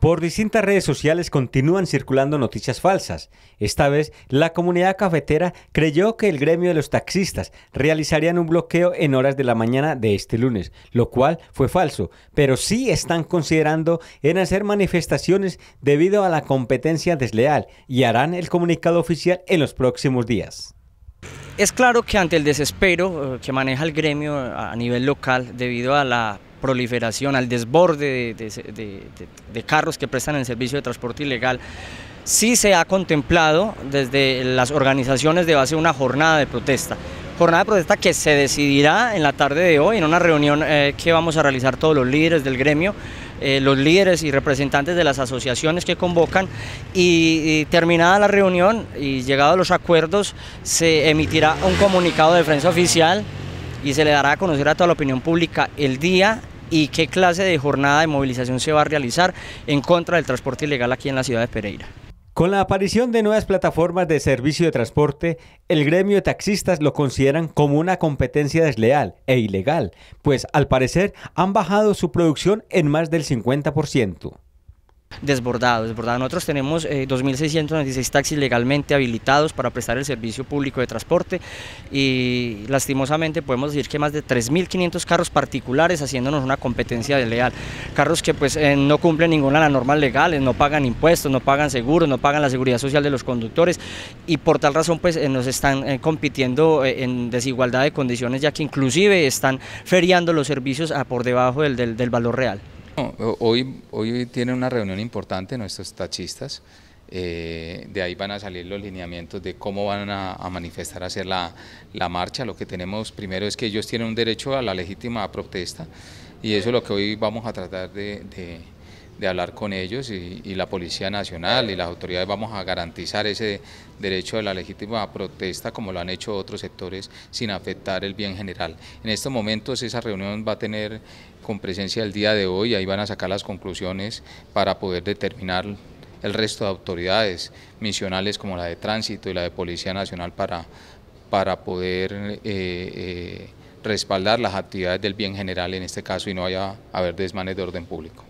Por distintas redes sociales continúan circulando noticias falsas. Esta vez, la comunidad cafetera creyó que el gremio de los taxistas realizarían un bloqueo en horas de la mañana de este lunes, lo cual fue falso, pero sí están considerando en hacer manifestaciones debido a la competencia desleal y harán el comunicado oficial en los próximos días. Es claro que ante el desespero eh, que maneja el gremio a nivel local debido a la proliferación, al desborde de, carros que prestan el servicio de transporte ilegal. Sí se ha contemplado desde las organizaciones de base una jornada de protesta. Jornada de protesta que se decidirá en la tarde de hoy en una reunión eh, que vamos a realizar todos los líderes del gremio, eh, los líderes y representantes de las asociaciones que convocan y, terminada la reunión y llegados los acuerdos se emitirá un comunicado de prensa oficial y se le dará a conocer a toda la opinión pública el día y qué clase de jornada de movilización se va a realizar en contra del transporte ilegal aquí en la ciudad de Pereira. Con la aparición de nuevas plataformas de servicio de transporte, el gremio de taxistas lo consideran como una competencia desleal e ilegal, pues al parecer han bajado su producción en más del 50%. Desbordado, desbordado. Nosotros tenemos 2.696 eh, taxis legalmente habilitados para prestar el servicio público de transporte y lastimosamente podemos decir que más de 3.500 carros particulares haciéndonos una competencia desleal. Carros que pues eh, no cumplen ninguna de las normas legales, no pagan impuestos, no pagan seguros, no pagan la seguridad social de los conductores y por tal razón pues eh, nos están compitiendo en desigualdad de condiciones ya que inclusive están feriando los servicios a por debajo del valor real. Hoy, hoy tiene una reunión importante nuestros tachistas. Eh, de ahí van a salir los lineamientos de cómo van a, manifestar, hacer la, la, marcha. Lo que tenemos primero es que ellos tienen un derecho a la legítima protesta y eso es lo que hoy vamos a tratar de de hablar con ellos y, la Policía Nacional y las autoridades vamos a garantizar ese derecho de la legítima protesta como lo han hecho otros sectores sin afectar el bien general. En estos momentos esa reunión va a tener con presencia el día de hoy, ahí van a sacar las conclusiones para poder determinar el resto de autoridades misionales como la de tránsito y la de Policía Nacional para, para poder eh, eh, respaldar las actividades del bien general en este caso y no haya haber desmanes de orden público.